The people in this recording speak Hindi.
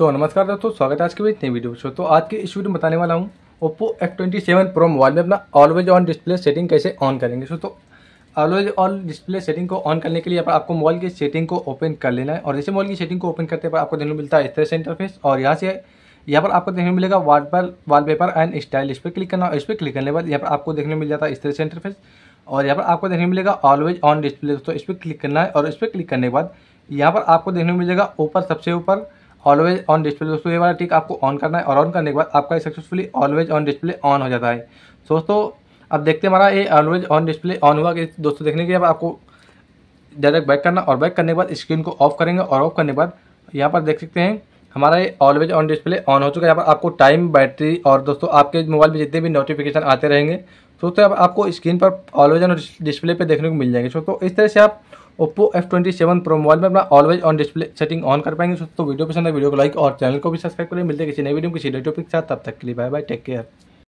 सो so, नमस्कार दोस्तों स्वागत है आज के नई वीडियो शो तो आज के इस वीडियो में बताने वाला हूँ Oppo F twenty seven pro mobile में अपना ऑलवेज ऑन डिस्प्ले सेटिंग कैसे ऑन करेंगे सो तो ऑलवेज ऑन डिस्प्ले सेटिंग को ऑन करने के लिए आपको मोबाइल की सेटिंग को ओपन कर लेना है और जैसे मोबाइल की सेटिंग को ओपन करते पर आपको देखने मिलता है इस तरह से इंटरफेस और यहाँ से यहाँ पर आपको देखने मिलेगा वाल पर वाल पेपर एंड स्टाइल इस पर क्लिक करना और इस पर क्लिक करने के बाद यहाँ पर आपको देखने मिल जाता है इस तरह से इंटरफेस और यहाँ पर आपको देखने मिलेगा ऑलवेज ऑन डिस्प्ले दोस्तों इस पर क्लिक करना है और इस पर क्लिक करने के बाद यहाँ पर आपको देखने मिलेगा ऊपर सबसे ऊपर ऑलवेज ऑन डिस्प्ले दोस्तों ये वाला टिक आपको ऑन करना है और ऑन करने के बाद आपका successfully always on display on हो जाता है दोस्तों अब देखते हैं हमारा ये ऑलवेज ऑन डिस्प्ले ऑन हुआ कि दोस्तों देखने के बाद आपको डायरेक्ट बैक करना और बैक करने के बाद स्क्रीन को ऑफ करेंगे और ऑफ करने के बाद यहाँ पर देख सकते हैं हमारा ये ऑलवेज ऑन डिस्प्ले ऑन हो चुका है यहाँ पर आपको टाइम बैटरी और दोस्तों आपके मोबाइल में जितने भी नोटिफिकेशन आते रहेंगे दोस्तों अब आपको स्क्रीन पर ऑलवेज ऑन डिस्प्ले पे देखने को मिल जाएंगे दोस्तों इस तरह से आप Oppo F twenty seven pro mobile में अपना always on display setting on कर पाएंगे दोस्तों वीडियो पसंद है वीडियो को लाइक और चैनल को भी सब्सक्राइब करें मिलते हैं किसी नए वीडियो किसी टॉपिक के साथ तब तक के लिए बाय बाय टेक केयर